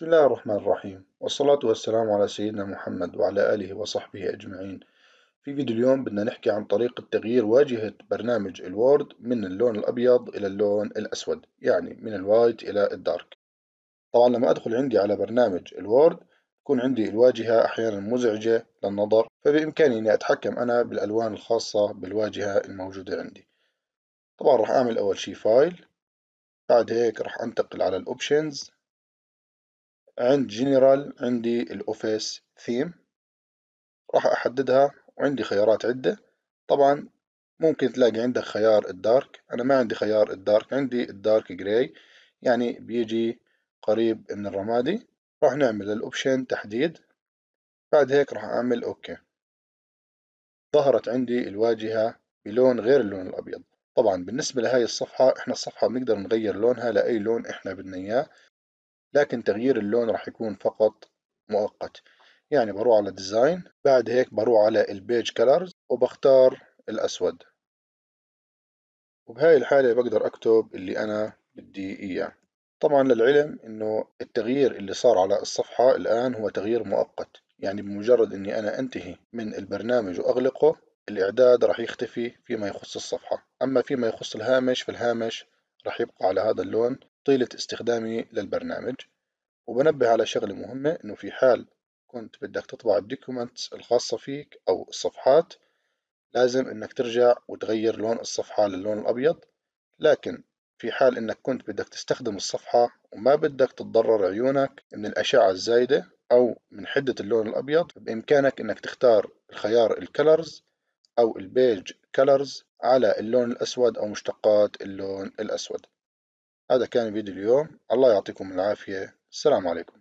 بسم الله الرحمن الرحيم والصلاة والسلام على سيدنا محمد وعلى آله وصحبه أجمعين في فيديو اليوم بدنا نحكي عن طريقة تغيير واجهة برنامج الوورد من اللون الأبيض إلى اللون الأسود يعني من الوايت إلى الدارك طبعا لما أدخل عندي على برنامج الوورد تكون عندي الواجهة أحيانا مزعجة للنظر فبإمكاني أني أتحكم أنا بالألوان الخاصة بالواجهة الموجودة عندي طبعا راح أعمل أول شي فايل بعد هيك راح أنتقل على الأوبشنز عند جنرال عندي الاوفيس ثيم راح احددها وعندي خيارات عدة طبعا ممكن تلاقي عندك خيار الدارك انا ما عندي خيار الدارك عندي الدارك جراي يعني بيجي قريب من الرمادي راح نعمل الاوبشن تحديد بعد هيك راح اعمل اوكي ظهرت عندي الواجهة بلون غير اللون الابيض طبعا بالنسبة لهاي الصفحة احنا الصفحة بنقدر نغير لونها لأي لون احنا بدنا اياه لكن تغيير اللون راح يكون فقط مؤقت يعني بروح على ديزاين بعد هيك بروح على البيج كلرز وبختار الأسود وبهاي الحالة بقدر أكتب اللي أنا بدي إياه طبعا للعلم إنه التغيير اللي صار على الصفحة الآن هو تغيير مؤقت يعني بمجرد إني أنا أنتهي من البرنامج وأغلقه الإعداد راح يختفي فيما يخص الصفحة أما فيما يخص الهامش فالهامش راح يبقى على هذا اللون طيلة استخدامي للبرنامج وبنبه على شغلة مهمة إنه في حال كنت بدك تطبع الدوكيومنتس الخاصة فيك أو الصفحات لازم إنك ترجع وتغير لون الصفحة للون الأبيض لكن في حال إنك كنت بدك تستخدم الصفحة وما بدك تتضرر عيونك من الأشعة الزايدة أو من حدة اللون الأبيض بإمكانك إنك تختار الخيار الكلرز أو البيج كلرز على اللون الأسود أو مشتقات اللون الأسود هذا كان فيديو اليوم الله يعطيكم العافية السلام عليكم